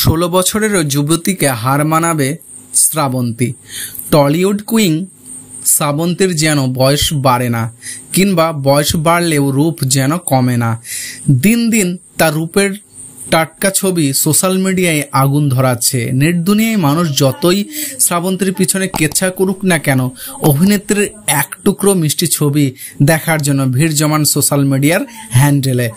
ষোলো বছরেরও যুবতীকে হার মানাবে শ্রাবন্তী টলিউড কুইং শ্রাবন্তীর যেন বয়স বাড়ে না কিংবা বয়স বাড়লেও রূপ যেন কমে না দিন দিন তার রূপের টাটকা ছবি সোশ্যাল মিডিয়ায় আগুন ধরাচ্ছে নেট দুনিয়ায় মানুষ যতই শ্রাবন্তীর পিছনে কেচ্ছা করুক না কেন অভিনেত্রীর এক টুকরো মিষ্টি ছবি দেখার জন্য ভিড় জমান সোশ্যাল মিডিয়ার হ্যান্ডেলে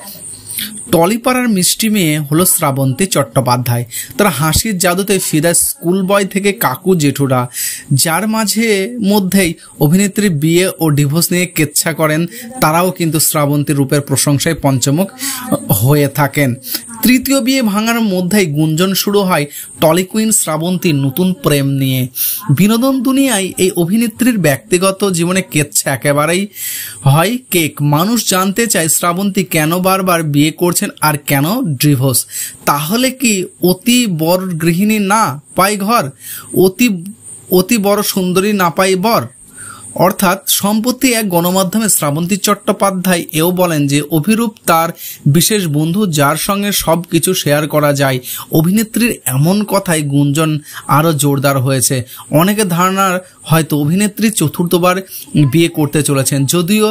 টলিপাড়ার মিষ্টি মেয়ে হলো শ্রাবন্তী চট্টোপাধ্যায় তার হাসির জাদুতে ফিদা স্কুল বয় থেকে কাকু জেঠুরা যার মাঝে মধ্যেই অভিনেত্রী বিয়ে ও ডিভোর্স নিয়ে কেচ্ছা করেন তারাও কিন্তু শ্রাবন্তী রূপের প্রশংসায় পঞ্চমুখ হয়ে থাকেন তৃতীয় বিয়ে ভাঙার মধ্যেই গুঞ্জন শুরু হয় টলিকুইন শ্রাবন্তীর নতুন প্রেম নিয়ে বিনোদন দুনিয়ায় এই অভিনেত্রীর ব্যক্তিগত জীবনে কেচ্ছে একেবারেই হয় কেক মানুষ জানতে চায় শ্রাবন্তী কেন বারবার বিয়ে করছেন আর কেন ডিভোর্স তাহলে কি অতি বর গৃহিণী না পাই ঘর অতি অতি বড় সুন্দরী না পাই বর অর্থাৎ সম্প্রতি এক গণমাধ্যমে শ্রাবন্তী চট্টোপাধ্যায় এও বলেন যে অভিরূপ তার বিশেষ বন্ধু যার সঙ্গে সব কিছু শেয়ার করা যায় অভিনেত্রীর এমন কথায় গুঞ্জন আরও জোরদার হয়েছে অনেকে ধারণার হয়তো অভিনেত্রী চতুর্থবার বিয়ে করতে চলেছেন যদিও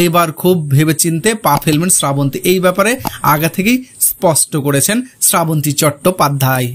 এইবার খুব ভেবেচিন্তে পা ফেলবেন শ্রাবন্তী এই ব্যাপারে আগা থেকেই স্পষ্ট করেছেন শ্রাবন্তী চট্টোপাধ্যায়